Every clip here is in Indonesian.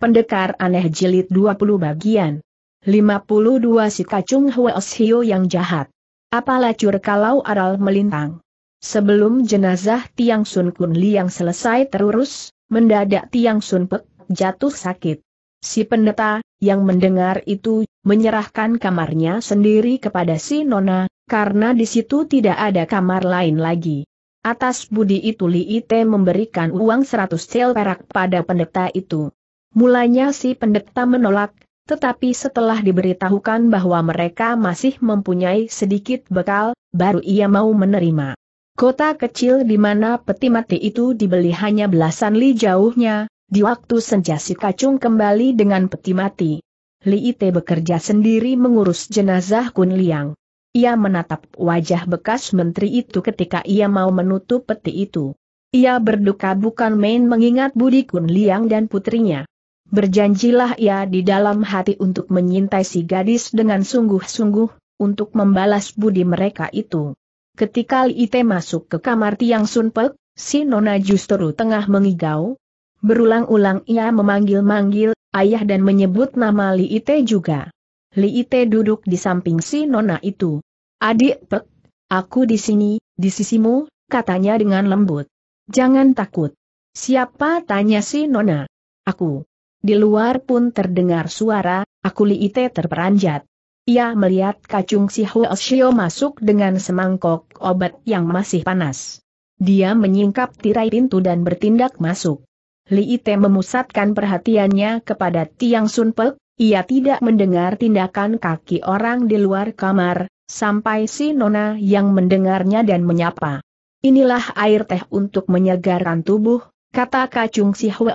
Pendekar Aneh Jilid 20 Bagian 52 Si Kacung Hueos Hio Yang Jahat Apa lacur kalau aral melintang? Sebelum jenazah Tiang Sun Kun Liang selesai terurus, mendadak Tiang Sun Pek jatuh sakit. Si pendeta, yang mendengar itu, menyerahkan kamarnya sendiri kepada si Nona, karena di situ tidak ada kamar lain lagi. Atas budi itu Li Ite memberikan uang 100 sel perak pada pendeta itu. Mulanya si pendeta menolak, tetapi setelah diberitahukan bahwa mereka masih mempunyai sedikit bekal, baru ia mau menerima. Kota kecil di mana peti mati itu dibeli hanya belasan li jauhnya, di waktu senja si kacung kembali dengan peti mati. Li Ite bekerja sendiri mengurus jenazah Kun Liang. Ia menatap wajah bekas menteri itu ketika ia mau menutup peti itu. Ia berduka bukan main mengingat Budi Kun Liang dan putrinya. Berjanjilah ia di dalam hati untuk menyintai si gadis dengan sungguh-sungguh, untuk membalas budi mereka itu. Ketika Ite masuk ke kamar Tiang Sunpek, si Nona justru tengah mengigau. Berulang-ulang ia memanggil-manggil, ayah dan menyebut nama Li Ite juga. Li Ite duduk di samping si Nona itu. Adik Pek, aku di sini, di sisimu, katanya dengan lembut. Jangan takut. Siapa tanya si Nona? Aku. Di luar pun terdengar suara, aku liite terperanjat. Ia melihat kacung si Huo masuk dengan semangkok obat yang masih panas. Dia menyingkap tirai pintu dan bertindak masuk. Li memusatkan perhatiannya kepada Tiang Sunpek, ia tidak mendengar tindakan kaki orang di luar kamar, sampai si Nona yang mendengarnya dan menyapa. Inilah air teh untuk menyegarkan tubuh, kata kacung si Huo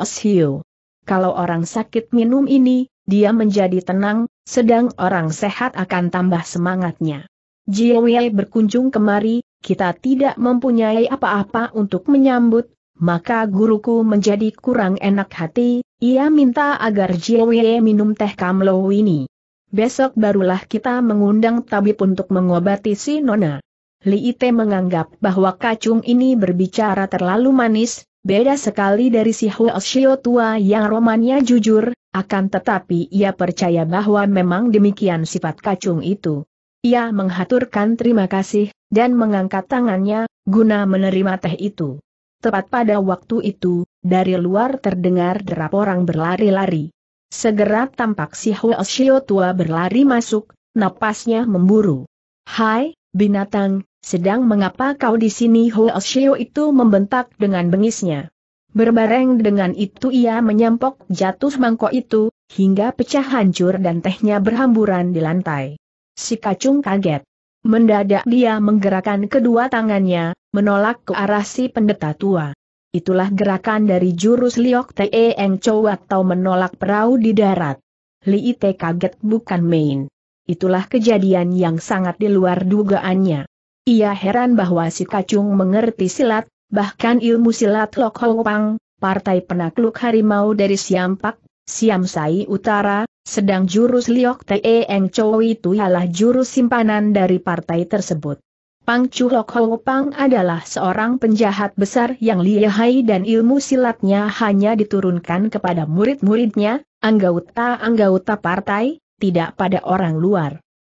kalau orang sakit minum ini, dia menjadi tenang, sedang orang sehat akan tambah semangatnya. Jiwei berkunjung kemari, kita tidak mempunyai apa-apa untuk menyambut, maka guruku menjadi kurang enak hati, ia minta agar Jiwei minum teh kamlo ini. Besok barulah kita mengundang tabib untuk mengobati si Nona. Li Ite menganggap bahwa kacung ini berbicara terlalu manis, Beda sekali dari si Huoshio tua yang romannya jujur, akan tetapi ia percaya bahwa memang demikian sifat kacung itu. Ia menghaturkan terima kasih, dan mengangkat tangannya, guna menerima teh itu. Tepat pada waktu itu, dari luar terdengar derap orang berlari-lari. Segera tampak si Huoshio tua berlari masuk, napasnya memburu. Hai, binatang, sedang mengapa kau di sini Hoashio itu membentak dengan bengisnya. Berbareng dengan itu ia menyampok jatuh mangkok itu, hingga pecah hancur dan tehnya berhamburan di lantai. Si kacung kaget. Mendadak dia menggerakkan kedua tangannya, menolak ke arah si pendeta tua. Itulah gerakan dari jurus Liok Te Eng Chou atau menolak perahu di darat. Li Ite kaget bukan main. Itulah kejadian yang sangat di luar dugaannya. Ia heran bahwa si kacung mengerti silat, bahkan ilmu silat Lok Hong Pang, partai penakluk harimau dari Siampak, Siam Sai Utara, sedang jurus Liok Te Eng Chow itu ialah jurus simpanan dari partai tersebut. Pang Chu Lok Hong Pang adalah seorang penjahat besar yang lihai dan ilmu silatnya hanya diturunkan kepada murid-muridnya, anggota-anggota partai, tidak pada orang luar.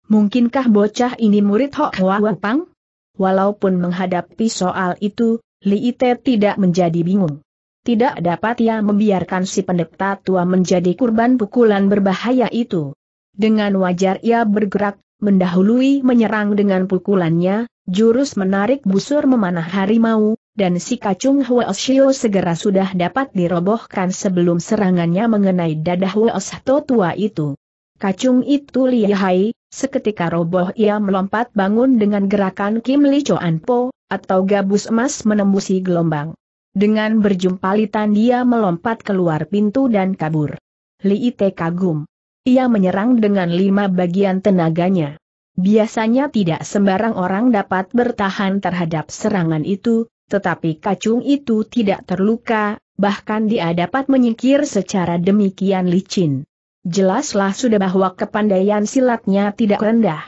Mungkinkah bocah ini murid Hok Hwa Pang? walaupun menghadapi soal itu, Li Ite tidak menjadi bingung. Tidak dapat ia membiarkan si pendeta tua menjadi kurban pukulan berbahaya itu. Dengan wajar ia bergerak, mendahului menyerang dengan pukulannya, jurus menarik busur memanah harimau, dan si kacung Huoshio segera sudah dapat dirobohkan sebelum serangannya mengenai dadah Huoshto tua itu. Kacung itu lihai, Seketika roboh ia melompat bangun dengan gerakan Kim Lee Choan Po, atau gabus emas menembusi gelombang. Dengan berjumpa berjumpalitan dia melompat keluar pintu dan kabur. Li Ite kagum. Ia menyerang dengan lima bagian tenaganya. Biasanya tidak sembarang orang dapat bertahan terhadap serangan itu, tetapi kacung itu tidak terluka, bahkan dia dapat menyingkir secara demikian licin jelaslah sudah bahwa kepandaian silatnya tidak rendah.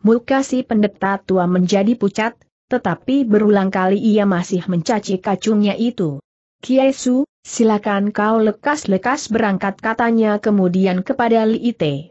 Muka si pendeta tua menjadi pucat, tetapi berulang kali ia masih mencaci kacungnya itu. Kiai Su, silakan kau lekas-lekas berangkat katanya kemudian kepada Li Ite.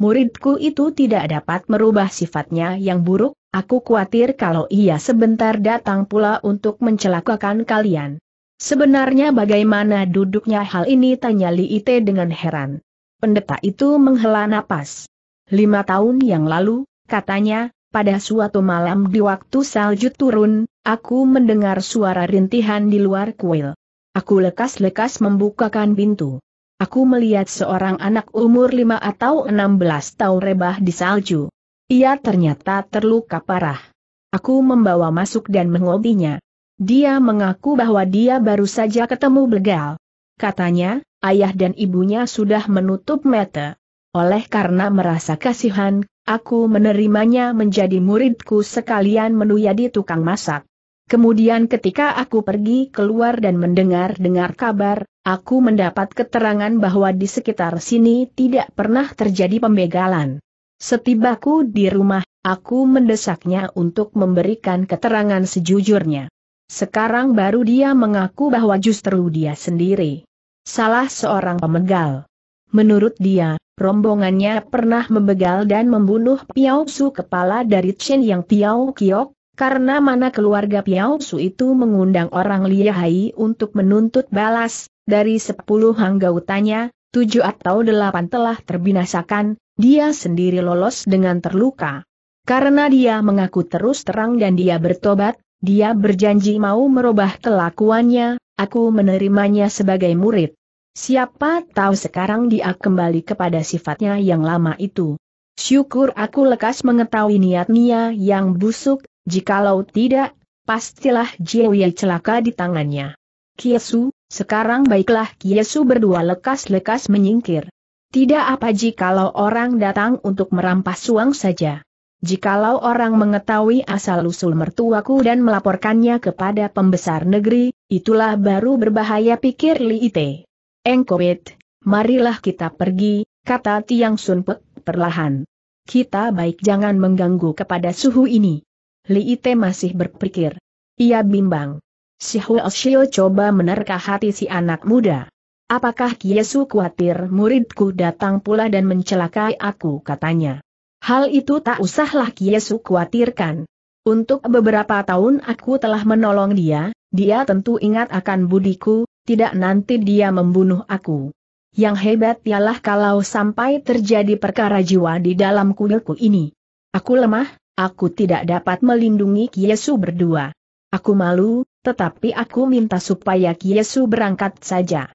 Muridku itu tidak dapat merubah sifatnya yang buruk, aku khawatir kalau ia sebentar datang pula untuk mencelakakan kalian. Sebenarnya bagaimana duduknya hal ini tanya Li Ite dengan heran. Pendeta itu menghela napas. Lima tahun yang lalu, katanya, pada suatu malam di waktu salju turun, aku mendengar suara rintihan di luar kuil. Aku lekas-lekas membukakan pintu. Aku melihat seorang anak umur lima atau enam belas tahun rebah di salju. Ia ternyata terluka parah. Aku membawa masuk dan mengobinya. Dia mengaku bahwa dia baru saja ketemu begal. Katanya, ayah dan ibunya sudah menutup mata. Oleh karena merasa kasihan, aku menerimanya menjadi muridku sekalian menuyadi tukang masak. Kemudian ketika aku pergi keluar dan mendengar-dengar kabar, aku mendapat keterangan bahwa di sekitar sini tidak pernah terjadi pembegalan. Setibaku di rumah, aku mendesaknya untuk memberikan keterangan sejujurnya. Sekarang baru dia mengaku bahwa justru dia sendiri Salah seorang pemegal, Menurut dia, rombongannya pernah membegal dan membunuh Piao Su kepala dari Chen Yang Piao Kiok, karena mana keluarga Piao Su itu mengundang orang Liahai untuk menuntut balas, dari sepuluh utanya, tujuh atau delapan telah terbinasakan, dia sendiri lolos dengan terluka. Karena dia mengaku terus terang dan dia bertobat, dia berjanji mau merubah kelakuannya, aku menerimanya sebagai murid. Siapa tahu sekarang dia kembali kepada sifatnya yang lama itu. Syukur aku lekas mengetahui niatnya yang busuk, jikalau tidak, pastilah Jiwi celaka di tangannya. Kiesu, sekarang baiklah Kiesu berdua lekas-lekas menyingkir. Tidak apa jikalau orang datang untuk merampas uang saja. Jikalau orang mengetahui asal-usul mertuaku dan melaporkannya kepada pembesar negeri, itulah baru berbahaya pikir Li Ite. Engkowit, marilah kita pergi, kata Tiang Pe, perlahan. Kita baik jangan mengganggu kepada suhu ini. Li Ite masih berpikir. Ia bimbang. Si Huo Shio coba menerka hati si anak muda. Apakah Kiesu khawatir muridku datang pula dan mencelakai aku katanya. Hal itu tak usahlah Kiesu khawatirkan. Untuk beberapa tahun aku telah menolong dia, dia tentu ingat akan budiku, tidak nanti dia membunuh aku. Yang hebat ialah kalau sampai terjadi perkara jiwa di dalam kuilku ini. Aku lemah, aku tidak dapat melindungi Kiesu berdua. Aku malu, tetapi aku minta supaya Kiesu berangkat saja.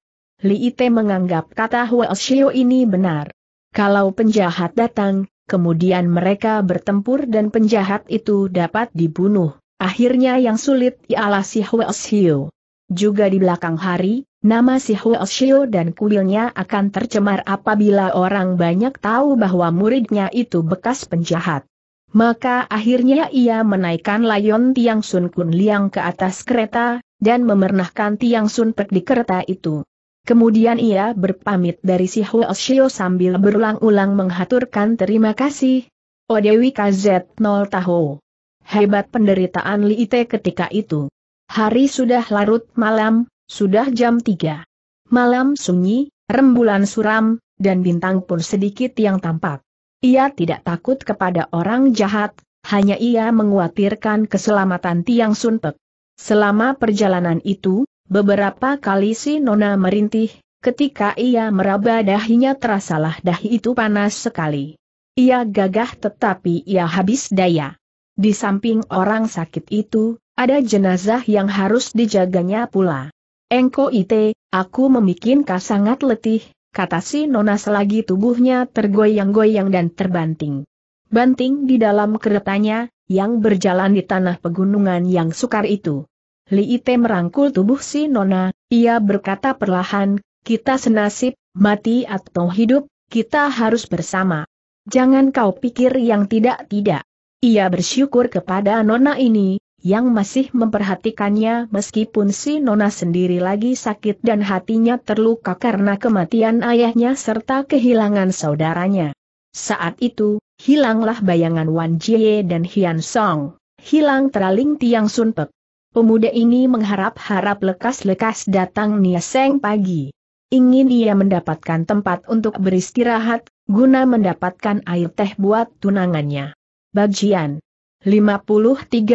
Li Ite menganggap kata Huashio ini benar. Kalau penjahat datang, kemudian mereka bertempur dan penjahat itu dapat dibunuh. Akhirnya yang sulit ialah si Hwelshio. Juga di belakang hari, nama si Hwelshio dan kuilnya akan tercemar apabila orang banyak tahu bahwa muridnya itu bekas penjahat. Maka akhirnya ia menaikkan layon Tiang Sun Kun Liang ke atas kereta, dan memernahkan Tiang Sun Pek di kereta itu. Kemudian ia berpamit dari si Huoshio sambil berulang-ulang menghaturkan terima kasih. O Dewi KZ 0 Tahu. Hebat penderitaan Li Ite ketika itu. Hari sudah larut malam, sudah jam 3. Malam sunyi, rembulan suram, dan bintang pun sedikit yang tampak. Ia tidak takut kepada orang jahat, hanya ia menguatirkan keselamatan Tiang Sunpek. Selama perjalanan itu, Beberapa kali si Nona merintih, ketika ia meraba dahinya terasalah dahi itu panas sekali. Ia gagah tetapi ia habis daya. Di samping orang sakit itu, ada jenazah yang harus dijaganya pula. Engko ite, aku memikin sangat letih, kata si Nona selagi tubuhnya tergoyang-goyang dan terbanting. Banting di dalam keretanya, yang berjalan di tanah pegunungan yang sukar itu. Li Ite merangkul tubuh si Nona, ia berkata perlahan, kita senasib, mati atau hidup, kita harus bersama. Jangan kau pikir yang tidak-tidak. Ia bersyukur kepada Nona ini, yang masih memperhatikannya meskipun si Nona sendiri lagi sakit dan hatinya terluka karena kematian ayahnya serta kehilangan saudaranya. Saat itu, hilanglah bayangan Wan Jie dan Hian Song, hilang teraling Tiang Sunpek. Pemuda ini mengharap-harap lekas-lekas datang seng pagi. Ingin ia mendapatkan tempat untuk beristirahat, guna mendapatkan air teh buat tunangannya. Bagian 53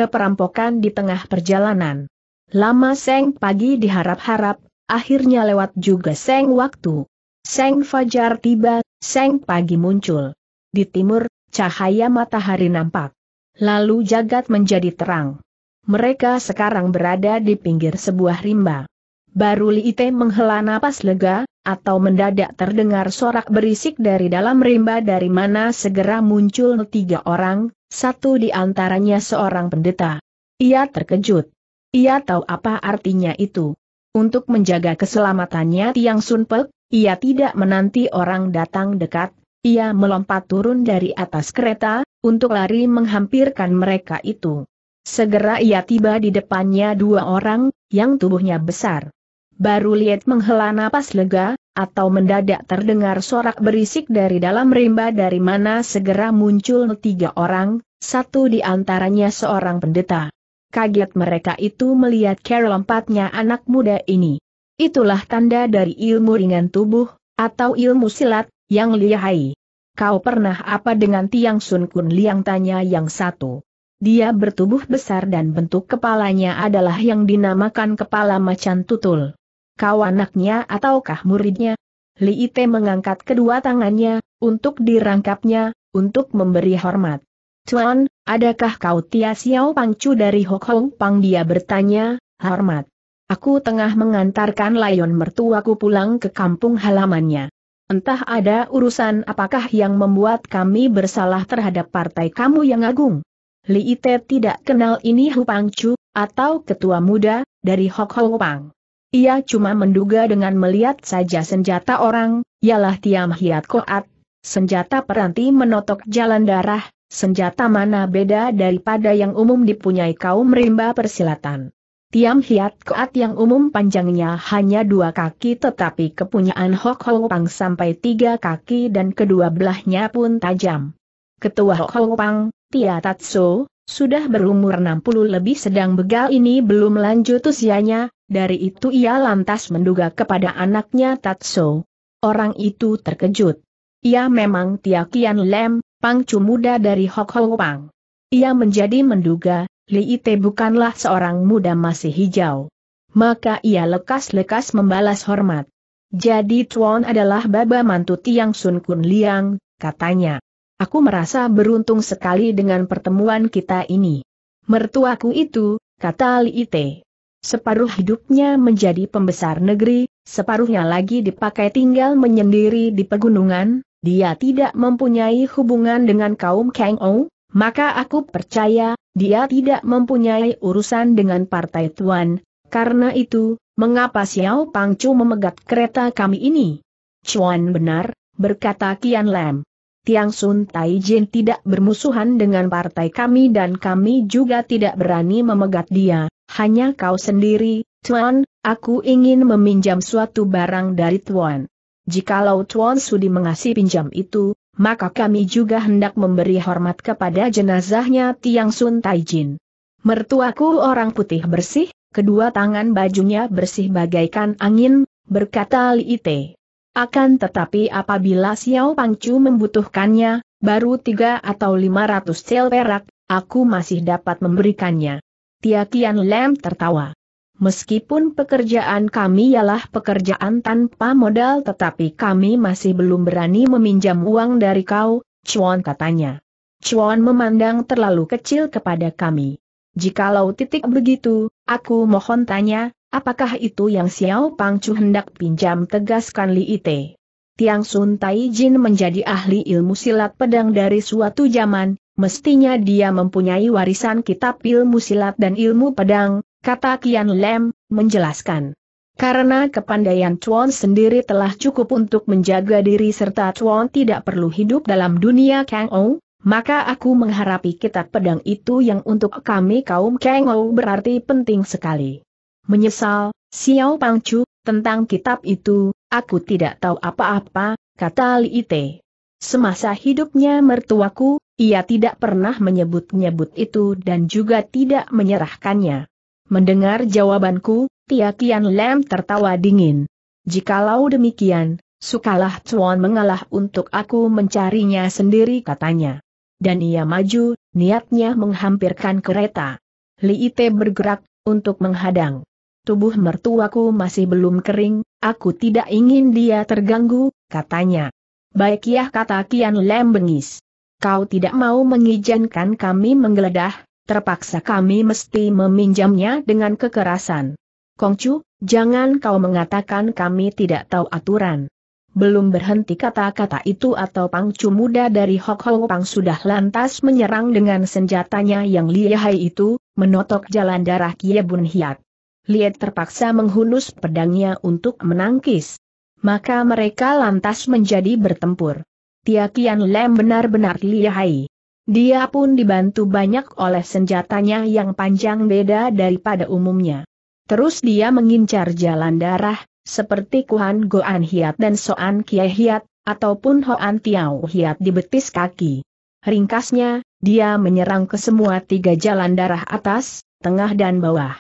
perampokan di tengah perjalanan. Lama Seng pagi diharap-harap, akhirnya lewat juga Seng waktu. Seng fajar tiba, Seng pagi muncul. Di timur, cahaya matahari nampak. Lalu jagat menjadi terang. Mereka sekarang berada di pinggir sebuah rimba. Baru Liite menghela napas lega, atau mendadak terdengar sorak berisik dari dalam rimba dari mana segera muncul tiga orang, satu di antaranya seorang pendeta. Ia terkejut. Ia tahu apa artinya itu. Untuk menjaga keselamatannya Tiang Sunpek, ia tidak menanti orang datang dekat, ia melompat turun dari atas kereta, untuk lari menghampirkan mereka itu segera ia tiba di depannya dua orang, yang tubuhnya besar. Baru Liet menghela napas lega, atau mendadak terdengar sorak berisik dari dalam rimba dari mana segera muncul tiga orang, satu di antaranya seorang pendeta. Kaget mereka itu melihat care lompatnya anak muda ini. Itulah tanda dari ilmu ringan tubuh, atau ilmu silat, yang lihai. Kau pernah apa dengan Tiang Sun Kun Liang tanya yang satu. Dia bertubuh besar dan bentuk kepalanya adalah yang dinamakan kepala macan tutul. Kau anaknya ataukah muridnya? Li Ite mengangkat kedua tangannya, untuk dirangkapnya, untuk memberi hormat. Tuan, adakah kau Tia Xiao Pangcu dari Hok Hong Pang? Dia bertanya, hormat. Aku tengah mengantarkan layon mertuaku pulang ke kampung halamannya. Entah ada urusan apakah yang membuat kami bersalah terhadap partai kamu yang agung. Li Ite tidak kenal ini Hu Pangcu, atau ketua muda, dari Hok Ho Pang. Ia cuma menduga dengan melihat saja senjata orang, ialah Tiam Hiat Koat, senjata peranti menotok jalan darah, senjata mana beda daripada yang umum dipunyai kaum rimba persilatan. Tiam Hiat Koat yang umum panjangnya hanya dua kaki tetapi kepunyaan Hok Ho Pang sampai tiga kaki dan kedua belahnya pun tajam. Ketua Pang, Tia Tatsu, sudah berumur 60 lebih sedang begal ini belum lanjut usianya, dari itu ia lantas menduga kepada anaknya Tatsu. Orang itu terkejut. Ia memang Tia Kian Lem, pangcu muda dari Hok Hong Pang. Ia menjadi menduga, Li Ite bukanlah seorang muda masih hijau. Maka ia lekas-lekas membalas hormat. Jadi Tuan adalah baba mantu Tiang Sun Kun Liang, katanya. Aku merasa beruntung sekali dengan pertemuan kita ini. Mertuaku itu, kata Li Ite. Separuh hidupnya menjadi pembesar negeri, separuhnya lagi dipakai tinggal menyendiri di pegunungan, dia tidak mempunyai hubungan dengan kaum Kang Ou, maka aku percaya, dia tidak mempunyai urusan dengan partai tuan. Karena itu, mengapa Xiao Pangcu memegat kereta kami ini? Chuan benar, berkata Kian Lam. Tiang Sun Taijin tidak bermusuhan dengan partai kami dan kami juga tidak berani memegat dia, hanya kau sendiri, Tuan, aku ingin meminjam suatu barang dari Tuan. Jikalau Tuan Sudi mengasih pinjam itu, maka kami juga hendak memberi hormat kepada jenazahnya Tiang Sun Taijin. Mertuaku orang putih bersih, kedua tangan bajunya bersih bagaikan angin, berkata Li Ite. Akan tetapi apabila Xiao Pangcu membutuhkannya, baru tiga atau lima ratus sel perak, aku masih dapat memberikannya. Tia Kian Lam tertawa. Meskipun pekerjaan kami ialah pekerjaan tanpa modal tetapi kami masih belum berani meminjam uang dari kau, Chuan katanya. Chuan memandang terlalu kecil kepada kami. Jikalau titik begitu, aku mohon tanya, Apakah itu yang Xiao Pangcu hendak pinjam tegaskan Li Ite? Tiang Sun Tai Jin menjadi ahli ilmu silat pedang dari suatu zaman, mestinya dia mempunyai warisan kitab ilmu silat dan ilmu pedang, kata Kian Lem, menjelaskan. Karena kepandaian Chuan sendiri telah cukup untuk menjaga diri serta Chuan tidak perlu hidup dalam dunia Kang Ou, maka aku mengharapi kitab pedang itu yang untuk kami kaum Kang Ou berarti penting sekali. Menyesal, Xiao Pangcu, tentang kitab itu, aku tidak tahu apa-apa, kata Li Ite. Semasa hidupnya mertuaku, ia tidak pernah menyebut-nyebut itu dan juga tidak menyerahkannya. Mendengar jawabanku, Tia Kian Lam tertawa dingin. Jikalau demikian, sukalah Chuan mengalah untuk aku mencarinya sendiri katanya. Dan ia maju, niatnya menghampirkan kereta. Li Ite bergerak, untuk menghadang tubuh mertuaku masih belum kering, aku tidak ingin dia terganggu, katanya. Baik ya kata Kian Lem bengis. Kau tidak mau mengizinkan kami menggeledah, terpaksa kami mesti meminjamnya dengan kekerasan. Kongcu, jangan kau mengatakan kami tidak tahu aturan. Belum berhenti kata-kata itu atau pangcu muda dari Hok Hong Pang sudah lantas menyerang dengan senjatanya yang lihai itu, menotok jalan darah Kie Bun Hiat. Liet terpaksa menghunus pedangnya untuk menangkis. Maka mereka lantas menjadi bertempur. Tiakian Kian Lem benar-benar lihai. Dia pun dibantu banyak oleh senjatanya yang panjang beda daripada umumnya. Terus dia mengincar jalan darah, seperti Kuhan Goan Hiat dan Soan Kie Hiat, ataupun Hoan Tiao Hiat di betis kaki. Ringkasnya, dia menyerang ke semua tiga jalan darah atas, tengah dan bawah.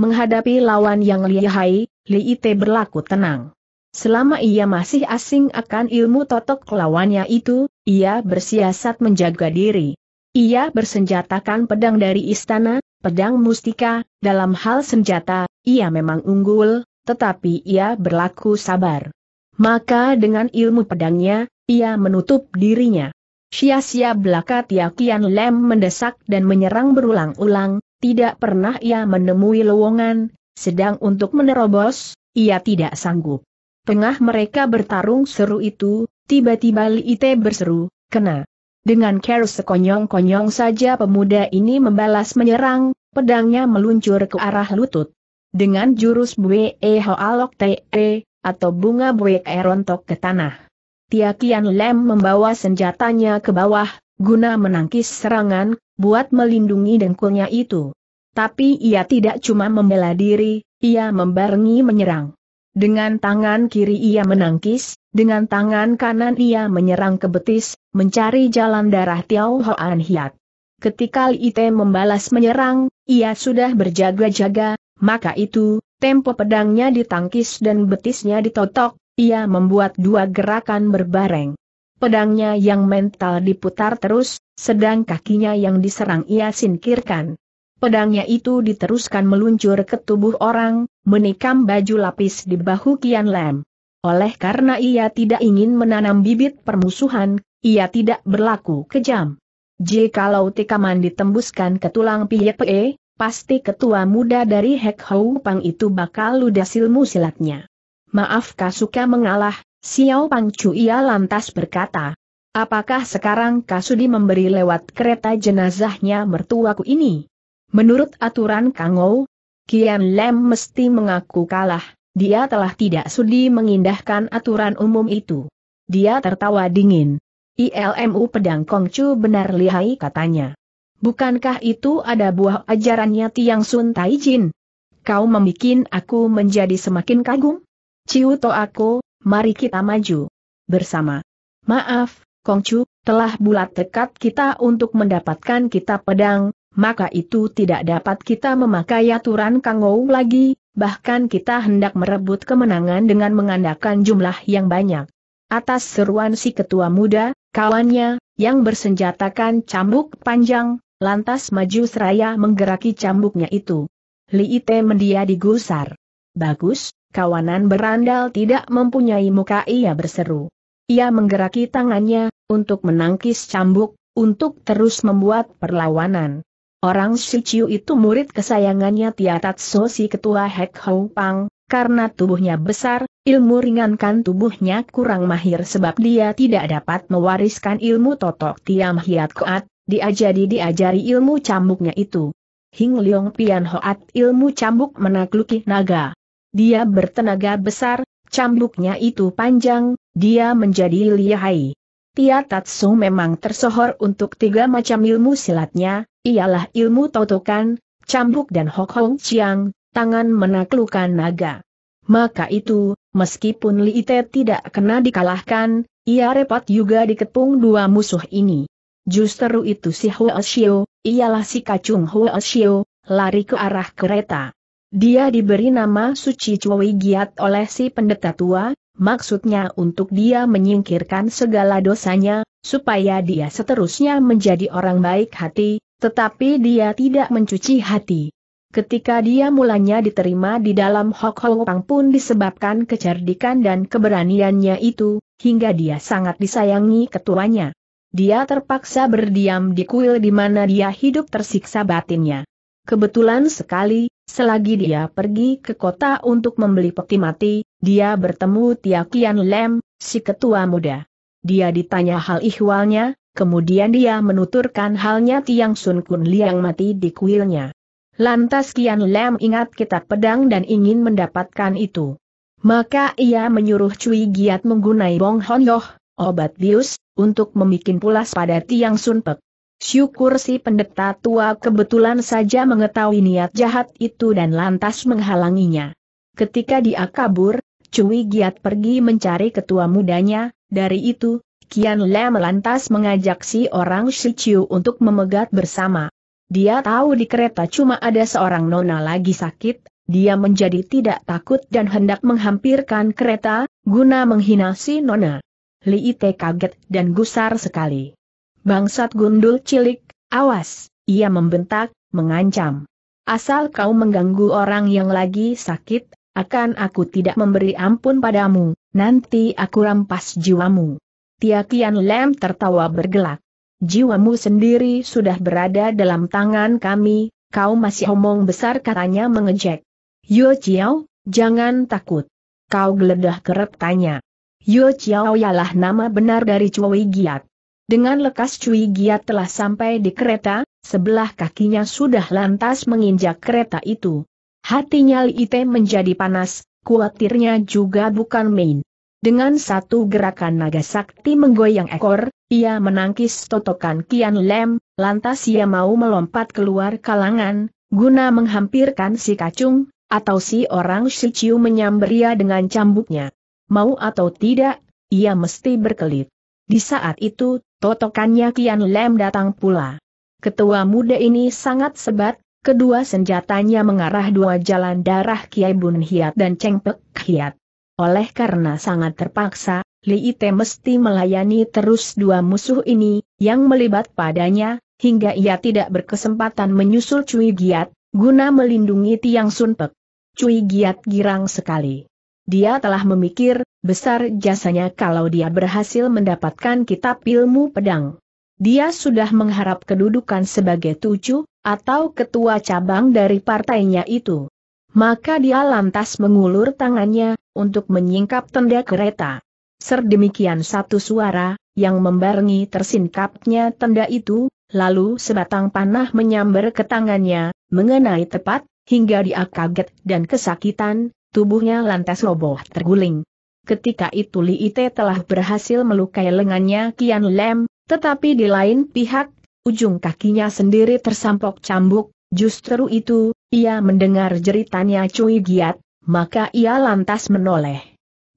Menghadapi lawan yang lihai, Li Ite berlaku tenang. Selama ia masih asing akan ilmu totok lawannya itu, ia bersiasat menjaga diri. Ia bersenjatakan pedang dari istana, pedang mustika, dalam hal senjata, ia memang unggul, tetapi ia berlaku sabar. Maka dengan ilmu pedangnya, ia menutup dirinya. Sia-sia belaka Tiakian Lem mendesak dan menyerang berulang-ulang, tidak pernah ia menemui lowongan, sedang untuk menerobos, ia tidak sanggup. Tengah mereka bertarung seru itu, tiba-tiba Li Liite berseru, kena. Dengan care sekonyong-konyong saja pemuda ini membalas menyerang, pedangnya meluncur ke arah lutut. Dengan jurus e Ho Alok Te, e, atau bunga Bue e Rontok ke tanah. Tiakian Lem membawa senjatanya ke bawah, guna menangkis serangan, buat melindungi dengkulnya itu. Tapi ia tidak cuma membela diri, ia membarengi menyerang. Dengan tangan kiri ia menangkis, dengan tangan kanan ia menyerang ke betis, mencari jalan darah Tiao Hoan Hiat. Ketika Li Ite membalas menyerang, ia sudah berjaga-jaga, maka itu, tempo pedangnya ditangkis dan betisnya ditotok, ia membuat dua gerakan berbareng. Pedangnya yang mental diputar terus, sedang kakinya yang diserang ia singkirkan. Pedangnya itu diteruskan meluncur ke tubuh orang, menikam baju lapis di bahu Kian Lam. Oleh karena ia tidak ingin menanam bibit permusuhan, ia tidak berlaku kejam. Jikalau tikaman ditembuskan ke tulang Pie pasti ketua muda dari Hek Hou Pang itu bakal ludas ilmu silatnya. Maaf suka mengalah, Xiao Pang Ia lantas berkata, Apakah sekarang Kasudi memberi lewat kereta jenazahnya mertuaku ini? Menurut aturan Kangou, Kian Lem mesti mengaku kalah, dia telah tidak sudi mengindahkan aturan umum itu. Dia tertawa dingin. ILMU pedang Kongcu benar lihai katanya. Bukankah itu ada buah ajarannya Tiang Sun Taijin? Kau membuat aku menjadi semakin kagum? Ciu to aku, Mari kita maju. Bersama. Maaf, Kongcu, telah bulat tekad kita untuk mendapatkan kitab pedang, maka itu tidak dapat kita memakai aturan Kangou lagi, bahkan kita hendak merebut kemenangan dengan mengandalkan jumlah yang banyak. Atas seruan si ketua muda, kawannya, yang bersenjatakan cambuk panjang, lantas maju seraya menggeraki cambuknya itu. Li Ite mendia digusar. Bagus, kawanan berandal tidak mempunyai muka ia berseru. Ia menggeraki tangannya, untuk menangkis cambuk, untuk terus membuat perlawanan. Orang Shiciu itu murid kesayangannya Tiatatso si ketua Hek Hou Pang, karena tubuhnya besar, ilmu ringankan tubuhnya kurang mahir sebab dia tidak dapat mewariskan ilmu totok Tiam Hiat Koat, dia diajari ilmu cambuknya itu. Hing Leong Pian Hoat ilmu cambuk menakluki naga. Dia bertenaga besar, cambuknya itu panjang, dia menjadi lihai. Tia Tatsu memang tersohor untuk tiga macam ilmu silatnya, ialah ilmu totokan, cambuk dan hok hong chiang, tangan menaklukkan naga. Maka itu, meskipun Li Ite tidak kena dikalahkan, ia repot juga dikepung dua musuh ini. Justru itu si Huo Xiu, ialah si kacung Huo Xiu, lari ke arah kereta. Dia diberi nama Suci Cui Giat oleh si pendeta tua, maksudnya untuk dia menyingkirkan segala dosanya, supaya dia seterusnya menjadi orang baik hati, tetapi dia tidak mencuci hati. Ketika dia mulanya diterima di dalam Hok Ho pun disebabkan kecerdikan dan keberaniannya itu, hingga dia sangat disayangi ketuanya. Dia terpaksa berdiam di kuil di mana dia hidup tersiksa batinnya. Kebetulan sekali, Selagi dia pergi ke kota untuk membeli peti mati, dia bertemu Tia Kian Lem, si ketua muda. Dia ditanya hal ihwalnya, kemudian dia menuturkan halnya Tiang Sun Kun Liang mati di kuilnya. Lantas Kian Lem ingat kitab pedang dan ingin mendapatkan itu. Maka ia menyuruh Cui Giat menggunai Bong Hon Yoh, obat bius, untuk membuat pulas pada Tiang Sun Pek. Syukur si pendeta tua kebetulan saja mengetahui niat jahat itu dan lantas menghalanginya. Ketika dia kabur, Cui Giat pergi mencari ketua mudanya, dari itu, Kian Lam melantas mengajak si orang Shichu untuk memegat bersama. Dia tahu di kereta cuma ada seorang nona lagi sakit, dia menjadi tidak takut dan hendak menghampirkan kereta, guna menghina si nona. Li Ite kaget dan gusar sekali. Bangsat gundul cilik, awas, ia membentak, mengancam. Asal kau mengganggu orang yang lagi sakit, akan aku tidak memberi ampun padamu, nanti aku rampas jiwamu. Tia Kian Lem tertawa bergelak. Jiwamu sendiri sudah berada dalam tangan kami, kau masih omong besar katanya mengejek. Yu Chiao, jangan takut. Kau geledah keretanya. tanya. Yo Chiao ialah nama benar dari Cui Giat. Dengan lekas Cui Giat telah sampai di kereta, sebelah kakinya sudah lantas menginjak kereta itu. Hatinya Lite menjadi panas, kuatirnya juga bukan main. Dengan satu gerakan naga sakti menggoyang ekor, ia menangkis totokan Kian Lem, lantas ia mau melompat keluar kalangan, guna menghampirkan si kacung, atau si orang Shichiu menyamber ia dengan cambuknya. Mau atau tidak, ia mesti berkelit. Di saat itu, totokannya Kian Lem datang pula. Ketua muda ini sangat sebat, kedua senjatanya mengarah dua jalan darah Kiai Bun Hiat dan Cheng Pek Hiat. Oleh karena sangat terpaksa, Li Ite mesti melayani terus dua musuh ini, yang melibat padanya, hingga ia tidak berkesempatan menyusul Cui Giat, guna melindungi Tiang Sunpek. Cui Giat girang sekali. Dia telah memikir, besar jasanya kalau dia berhasil mendapatkan kitab ilmu pedang. Dia sudah mengharap kedudukan sebagai tujuh, atau ketua cabang dari partainya itu. Maka dia lantas mengulur tangannya, untuk menyingkap tenda kereta. Serdemikian satu suara, yang membarengi tersingkapnya tenda itu, lalu sebatang panah menyambar ke tangannya, mengenai tepat, hingga dia kaget dan kesakitan, tubuhnya lantas roboh terguling. Ketika itu Li Ite telah berhasil melukai lengannya Kian Lem, tetapi di lain pihak, ujung kakinya sendiri tersampok cambuk, justru itu, ia mendengar jeritannya Cui Giat, maka ia lantas menoleh.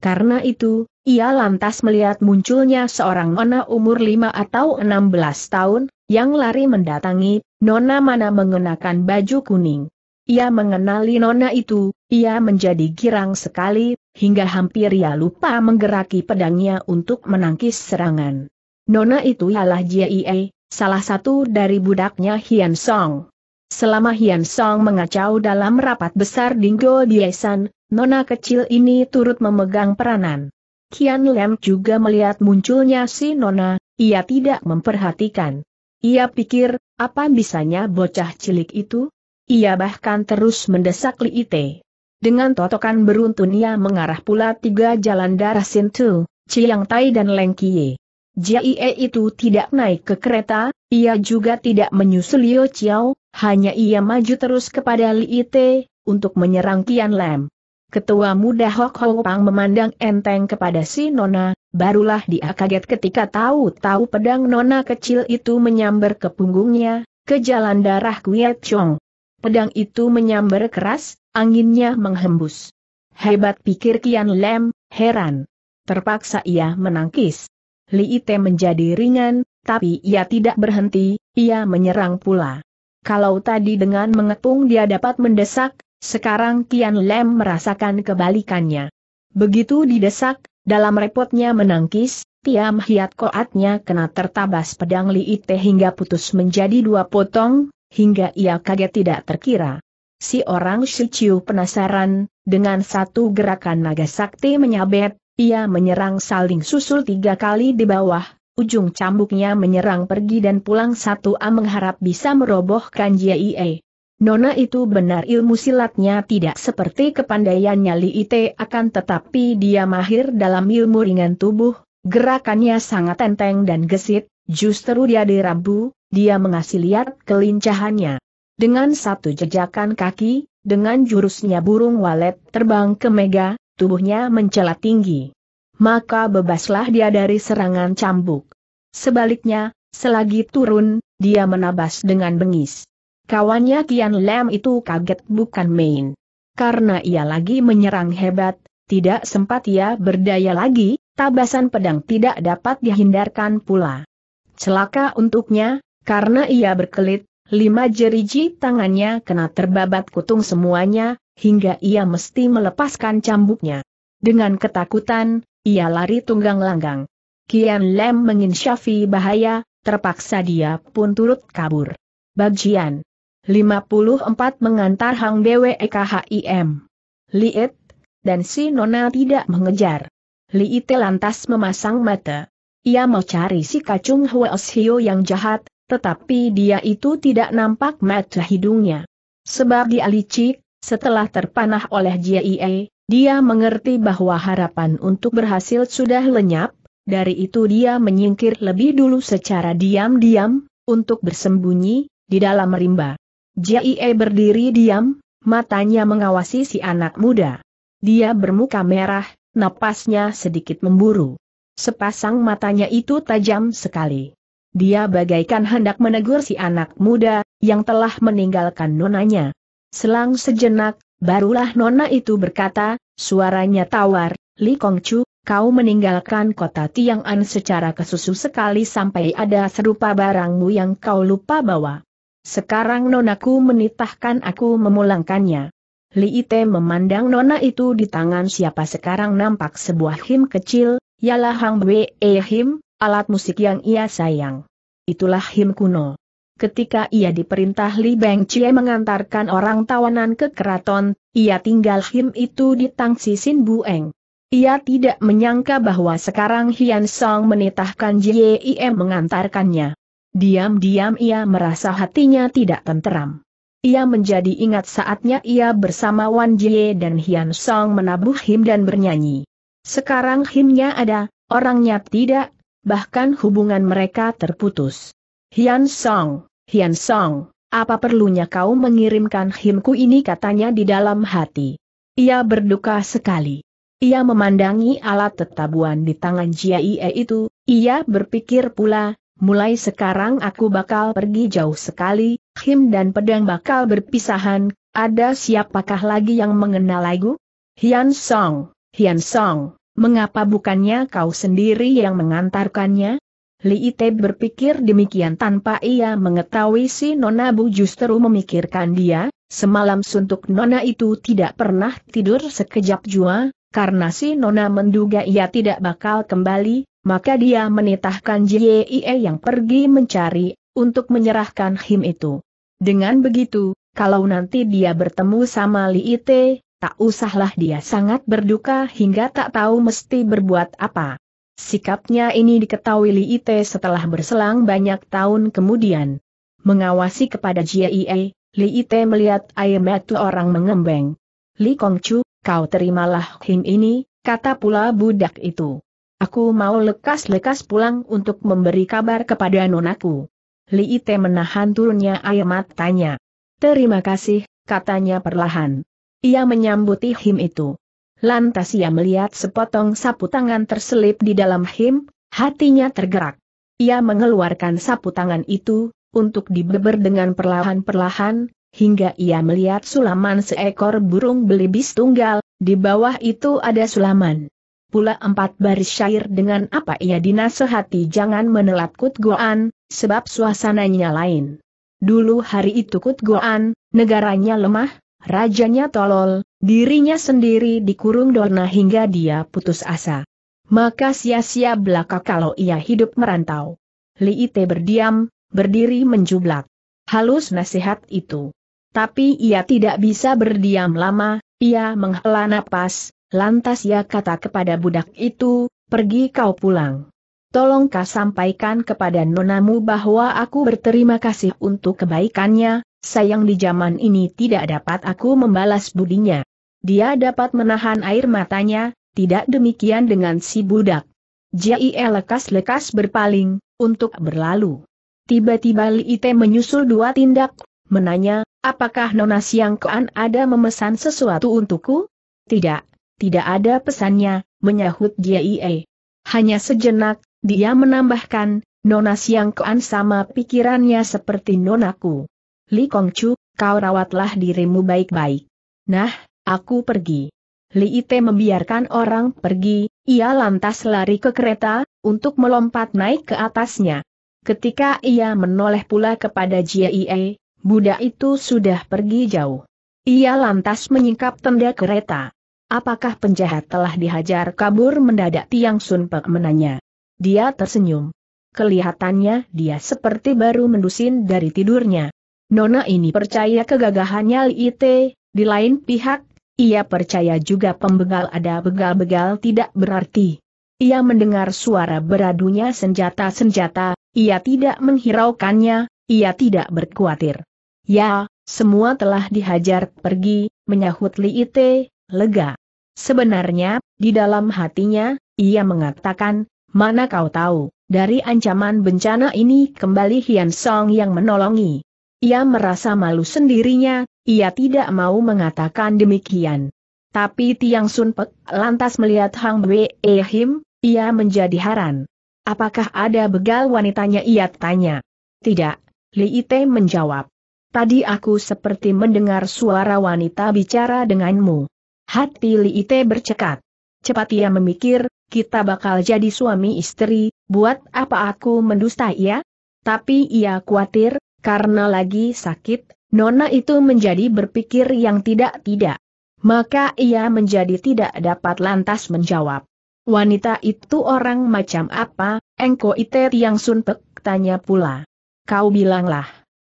Karena itu, ia lantas melihat munculnya seorang nona umur 5 atau 16 tahun, yang lari mendatangi, nona mana mengenakan baju kuning. Ia mengenali nona itu, ia menjadi girang sekali, hingga hampir ia lupa menggeraki pedangnya untuk menangkis serangan. Nona itu ialah Jie, salah satu dari budaknya Hian Song. Selama Hian Song mengacau dalam rapat besar Dinggo Diesan, nona kecil ini turut memegang peranan. Kian Lem juga melihat munculnya si nona, ia tidak memperhatikan. Ia pikir, apa bisanya bocah cilik itu? Ia bahkan terus mendesak Li Ite. Dengan totokan beruntun ia mengarah pula tiga jalan darah Sintu, Chiang Tai dan Leng Kie. Jie itu tidak naik ke kereta, ia juga tidak menyusul Liu Chiao, hanya ia maju terus kepada Li Ite, untuk menyerang Kian Lam. Ketua muda Hok Ho Pang memandang enteng kepada si Nona, barulah dia kaget ketika tahu-tahu pedang Nona kecil itu menyambar ke punggungnya, ke jalan darah Kuiat Chong. Pedang itu menyambar keras, Anginnya menghembus. Hebat pikir Kian Lem, heran. Terpaksa ia menangkis. Li Ite menjadi ringan, tapi ia tidak berhenti, ia menyerang pula. Kalau tadi dengan mengepung dia dapat mendesak, sekarang Kian Lem merasakan kebalikannya. Begitu didesak, dalam repotnya menangkis, Tiam Hiat Koatnya kena tertabas pedang Li Ite hingga putus menjadi dua potong, hingga ia kaget tidak terkira. Si orang Shichu penasaran, dengan satu gerakan naga sakti menyabet, ia menyerang saling susul tiga kali di bawah, ujung cambuknya menyerang pergi dan pulang satu A mengharap bisa merobohkan Jie. Nona itu benar ilmu silatnya tidak seperti kepandaiannya Li Ite akan tetapi dia mahir dalam ilmu ringan tubuh, gerakannya sangat enteng dan gesit, justru dia dirambu, dia mengasih lihat kelincahannya. Dengan satu jejakan kaki, dengan jurusnya burung walet terbang ke Mega, tubuhnya mencela tinggi. Maka bebaslah dia dari serangan cambuk. Sebaliknya, selagi turun, dia menabas dengan bengis. Kawannya Kian Lem itu kaget bukan main. Karena ia lagi menyerang hebat, tidak sempat ia berdaya lagi, tabasan pedang tidak dapat dihindarkan pula. Celaka untuknya, karena ia berkelit, Lima jeriji tangannya kena terbabat kutung semuanya, hingga ia mesti melepaskan cambuknya. Dengan ketakutan, ia lari tunggang langgang. Kian Lem menginsyafi bahaya, terpaksa dia pun turut kabur. Bagian 54 mengantar Hang BWEKHIM. Liit, dan si Nona tidak mengejar. Liit lantas memasang mata. Ia mau cari si kacung Huos Hio yang jahat, tetapi dia itu tidak nampak mata hidungnya. Sebab dia licik, setelah terpanah oleh JIE, dia mengerti bahwa harapan untuk berhasil sudah lenyap, dari itu dia menyingkir lebih dulu secara diam-diam, untuk bersembunyi, di dalam rimba. JIE berdiri diam, matanya mengawasi si anak muda. Dia bermuka merah, napasnya sedikit memburu. Sepasang matanya itu tajam sekali. Dia bagaikan hendak menegur si anak muda, yang telah meninggalkan nonanya. Selang sejenak, barulah nona itu berkata, suaranya tawar, Li Kongcu, kau meninggalkan kota Tiang'an secara kesusu sekali sampai ada serupa barangmu yang kau lupa bawa. Sekarang nonaku menitahkan aku memulangkannya. Li Ite memandang nona itu di tangan siapa sekarang nampak sebuah him kecil, ialah Hang Wei Him, Alat musik yang ia sayang. Itulah him kuno. Ketika ia diperintah Li Beng Chie mengantarkan orang tawanan ke keraton, ia tinggal him itu di Tangsi Sin Bueng. Ia tidak menyangka bahwa sekarang Hian Song menitahkan Im mengantarkannya. Diam-diam ia merasa hatinya tidak tenteram. Ia menjadi ingat saatnya ia bersama Wan Jie dan Hian Song menabuh him dan bernyanyi. Sekarang himnya ada, orangnya tidak, bahkan hubungan mereka terputus. Hian Song, Hian Song, apa perlunya kau mengirimkan himku ini katanya di dalam hati. Ia berduka sekali. Ia memandangi alat tetabuan di tangan Jiaie itu, ia berpikir pula, mulai sekarang aku bakal pergi jauh sekali, him dan pedang bakal berpisahan, ada siapakah lagi yang mengenal lagu? Hian Song, Hian Song, Mengapa bukannya kau sendiri yang mengantarkannya? Li Ite berpikir demikian tanpa ia mengetahui si Nona Bu justru memikirkan dia, semalam suntuk Nona itu tidak pernah tidur sekejap jua, karena si Nona menduga ia tidak bakal kembali, maka dia menitahkan JIE yang pergi mencari, untuk menyerahkan him itu. Dengan begitu, kalau nanti dia bertemu sama Li Ite, tak usahlah dia sangat berduka hingga tak tahu mesti berbuat apa. Sikapnya ini diketahui Li Ite setelah berselang banyak tahun kemudian. Mengawasi kepada JIE, Li Ite melihat air mata orang mengembeng. Li Kongcu, kau terimalah him ini, kata pula budak itu. Aku mau lekas-lekas pulang untuk memberi kabar kepada nonaku. Li Ite menahan turunnya air matanya. Terima kasih, katanya perlahan. Ia menyambut him itu. Lantas ia melihat sepotong sapu tangan terselip di dalam him, hatinya tergerak. Ia mengeluarkan sapu tangan itu, untuk dibeber dengan perlahan-perlahan, hingga ia melihat sulaman seekor burung belibis tunggal, di bawah itu ada sulaman. Pula empat baris syair dengan apa ia dinasehati jangan menelat Kut Goan, sebab suasananya lain. Dulu hari itu Kut Goan, negaranya lemah, Rajanya tolol, dirinya sendiri dikurung Dorna hingga dia putus asa. Maka sia-sia belaka kalau ia hidup merantau. Li Ite berdiam, berdiri menjublak. Halus nasihat itu. Tapi ia tidak bisa berdiam lama, ia menghela napas, lantas ia kata kepada budak itu, pergi kau pulang. Tolong kau sampaikan kepada nonamu bahwa aku berterima kasih untuk kebaikannya, Sayang di zaman ini tidak dapat aku membalas budinya. Dia dapat menahan air matanya, tidak demikian dengan si budak. Jie lekas-lekas berpaling, untuk berlalu. Tiba-tiba Li Ite menyusul dua tindak, menanya, apakah Nona Siang Kuan ada memesan sesuatu untukku? Tidak, tidak ada pesannya, menyahut Jie. Hanya sejenak, dia menambahkan, Nona Siang Kuan sama pikirannya seperti nonaku. Li Kongchu, kau rawatlah dirimu baik-baik. Nah, aku pergi. Li Ite membiarkan orang pergi, ia lantas lari ke kereta, untuk melompat naik ke atasnya. Ketika ia menoleh pula kepada Jie, budak itu sudah pergi jauh. Ia lantas menyingkap tenda kereta. Apakah penjahat telah dihajar kabur mendadak Tiang Sun Pek menanya. Dia tersenyum. Kelihatannya dia seperti baru mendusin dari tidurnya. Nona ini percaya kegagahannya Lite, di lain pihak, ia percaya juga pembegal ada begal-begal tidak berarti. Ia mendengar suara beradunya senjata-senjata, ia tidak menghiraukannya, ia tidak berkhawatir. Ya, semua telah dihajar pergi, menyahut Lite, lega. Sebenarnya, di dalam hatinya, ia mengatakan, mana kau tahu, dari ancaman bencana ini kembali Hian Song yang menolongi. Ia merasa malu sendirinya, ia tidak mau mengatakan demikian. Tapi Tiang Sun Pek lantas melihat Hang Wei Him, ia menjadi heran. Apakah ada begal wanitanya ia tanya. Tidak, Li Ite menjawab. Tadi aku seperti mendengar suara wanita bicara denganmu. Hati Li Ite bercekat. Cepat ia memikir, kita bakal jadi suami istri, buat apa aku mendustai ya? Tapi ia khawatir, karena lagi sakit, Nona itu menjadi berpikir yang tidak-tidak. Maka ia menjadi tidak dapat lantas menjawab. Wanita itu orang macam apa, engko ite yang sunpek, tanya pula. Kau bilanglah.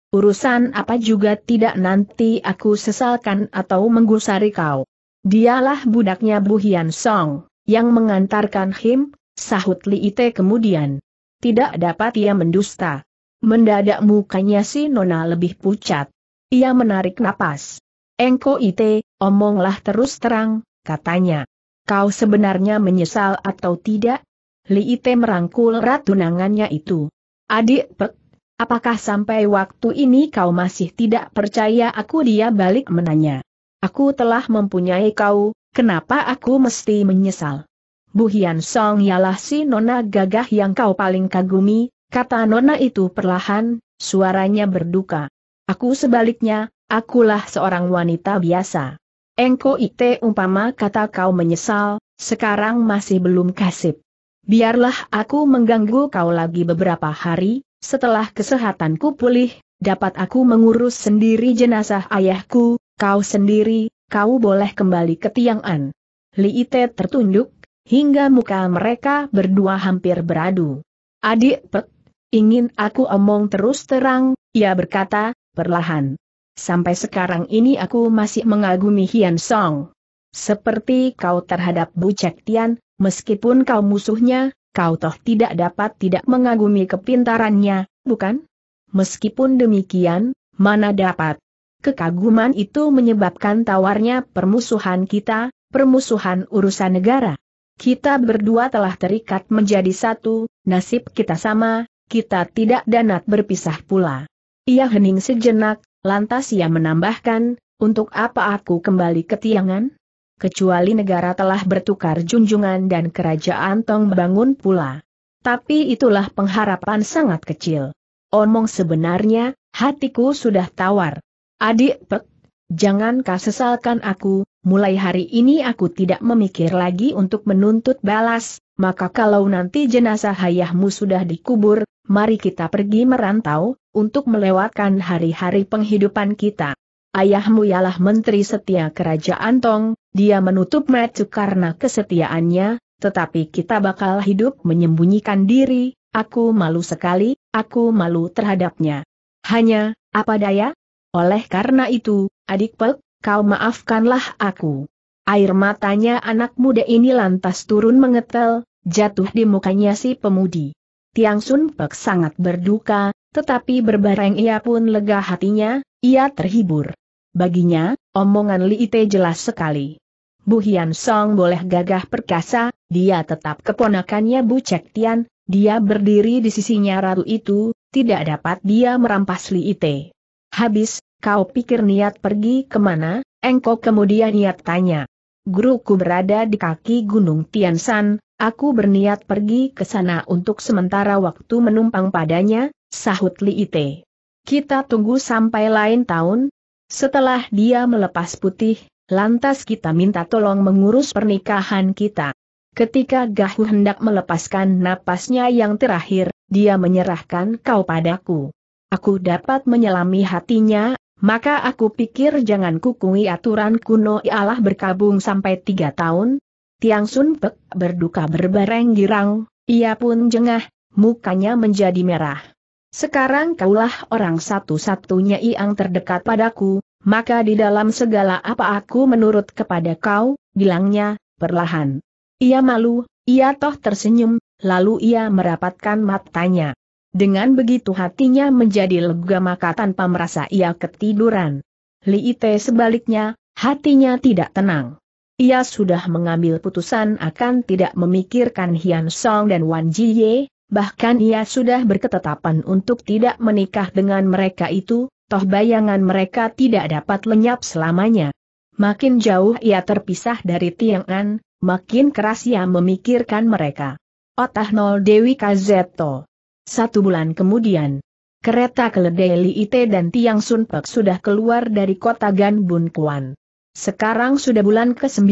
Urusan apa juga tidak nanti aku sesalkan atau menggusari kau. Dialah budaknya Bu Hian Song, yang mengantarkan Him, sahut Li Ite kemudian. Tidak dapat ia mendusta, Mendadak mukanya si Nona lebih pucat. Ia menarik napas. Engko ite, omonglah terus terang, katanya. Kau sebenarnya menyesal atau tidak? Li ite merangkul ratunangannya itu. Adik pek, apakah sampai waktu ini kau masih tidak percaya aku dia balik menanya. Aku telah mempunyai kau, kenapa aku mesti menyesal? Bu Hian Song ialah si nona gagah yang kau paling kagumi, Kata Nona itu perlahan, suaranya berduka. Aku sebaliknya, akulah seorang wanita biasa. Engko ite umpama kata kau menyesal, sekarang masih belum kasip. Biarlah aku mengganggu kau lagi beberapa hari, setelah kesehatanku pulih, dapat aku mengurus sendiri jenazah ayahku, kau sendiri, kau boleh kembali ke Tiang'an. Li Ite tertunduk, hingga muka mereka berdua hampir beradu. Adik Pek, Ingin aku omong terus terang, ia berkata, perlahan. Sampai sekarang ini aku masih mengagumi Hian Song. Seperti kau terhadap Bu Cek Tian, meskipun kau musuhnya, kau toh tidak dapat tidak mengagumi kepintarannya, bukan? Meskipun demikian, mana dapat? Kekaguman itu menyebabkan tawarnya permusuhan kita, permusuhan urusan negara. Kita berdua telah terikat menjadi satu, nasib kita sama, kita tidak danat berpisah pula. Ia hening sejenak, lantas ia menambahkan, untuk apa aku kembali ke Tiangan? Kecuali negara telah bertukar junjungan dan kerajaan Tong bangun pula. Tapi itulah pengharapan sangat kecil. Omong sebenarnya, hatiku sudah tawar. Adik Pek, jangan kau sesalkan aku, mulai hari ini aku tidak memikir lagi untuk menuntut balas, maka kalau nanti jenazah ayahmu sudah dikubur, mari kita pergi merantau, untuk melewatkan hari-hari penghidupan kita. Ayahmu ialah menteri setia kerajaan Tong, dia menutup metu karena kesetiaannya, tetapi kita bakal hidup menyembunyikan diri, aku malu sekali, aku malu terhadapnya. Hanya, apa daya? Oleh karena itu, adik Pek, kau maafkanlah aku. Air matanya anak muda ini lantas turun mengetel, jatuh di mukanya si pemudi. Tiang Sun Pek sangat berduka, tetapi berbareng ia pun lega hatinya, ia terhibur. Baginya, omongan Li Ite jelas sekali. Bu Hian Song boleh gagah perkasa, dia tetap keponakannya Bu Cek Tian, dia berdiri di sisinya ratu itu, tidak dapat dia merampas Li Ite. Habis, kau pikir niat pergi kemana, engkau kemudian niat tanya guruku berada di kaki Gunung Tiansan, aku berniat pergi ke sana untuk sementara waktu menumpang padanya, sahut Li Ite. Kita tunggu sampai lain tahun. Setelah dia melepas putih, lantas kita minta tolong mengurus pernikahan kita. Ketika Gahu hendak melepaskan napasnya yang terakhir, dia menyerahkan kau padaku. Aku dapat menyelami hatinya, maka aku pikir jangan kukui aturan kuno ialah berkabung sampai tiga tahun. Tiang Sun Pek berduka berbareng girang, ia pun jengah, mukanya menjadi merah. Sekarang kaulah orang satu-satunya yang terdekat padaku, maka di dalam segala apa aku menurut kepada kau, bilangnya, perlahan. Ia malu, ia toh tersenyum, lalu ia merapatkan matanya. Dengan begitu hatinya menjadi lega maka tanpa merasa ia ketiduran. Li Ite sebaliknya, hatinya tidak tenang. Ia sudah mengambil putusan akan tidak memikirkan Hian Song dan Wan Ye, bahkan ia sudah berketetapan untuk tidak menikah dengan mereka itu, toh bayangan mereka tidak dapat lenyap selamanya. Makin jauh ia terpisah dari Tiang An, makin keras ia memikirkan mereka. Otah Nol Dewi Kazeto satu bulan kemudian, kereta keledai Li Ite dan Tiang Sun Pek sudah keluar dari kota Gan Bun Kuan. Sekarang sudah bulan ke-9,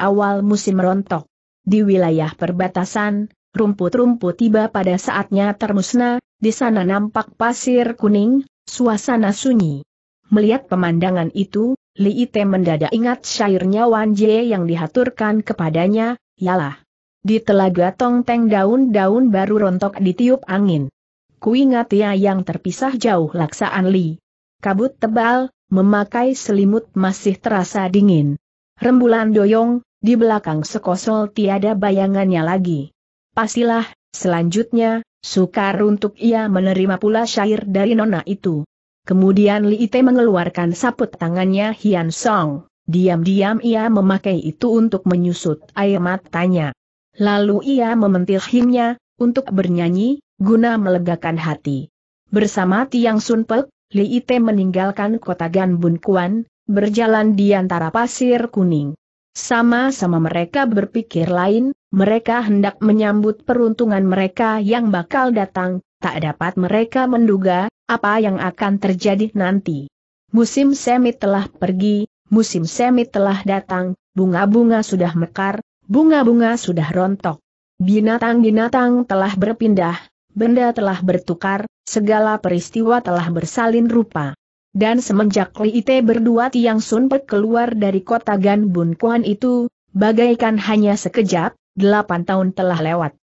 awal musim rontok. Di wilayah perbatasan, rumput-rumput tiba pada saatnya termusnah, di sana nampak pasir kuning, suasana sunyi. Melihat pemandangan itu, Li Ite mendadak ingat syairnya Wan Jie yang dihaturkan kepadanya, Yalah, di telaga tongteng daun-daun baru rontok ditiup angin. Kuingatia yang terpisah jauh laksaan li. Kabut tebal, memakai selimut masih terasa dingin. Rembulan doyong, di belakang sekosol tiada bayangannya lagi. Pastilah, selanjutnya, sukar untuk ia menerima pula syair dari nona itu. Kemudian Li Ite mengeluarkan saput tangannya Hian Song. Diam-diam ia memakai itu untuk menyusut air matanya. Lalu ia mementil himnya, untuk bernyanyi, guna melegakan hati. Bersama Tiang Sunpek, Li Ite meninggalkan kota Gan Bun Kuan, berjalan di antara pasir kuning. Sama-sama mereka berpikir lain, mereka hendak menyambut peruntungan mereka yang bakal datang, tak dapat mereka menduga, apa yang akan terjadi nanti. Musim semi telah pergi, musim semi telah datang, bunga-bunga sudah mekar, Bunga-bunga sudah rontok. Binatang-binatang telah berpindah, benda telah bertukar, segala peristiwa telah bersalin rupa. Dan semenjak li ite berdua Tiang Sun Pek keluar dari kota Gan Bun Kuan itu, bagaikan hanya sekejap, delapan tahun telah lewat.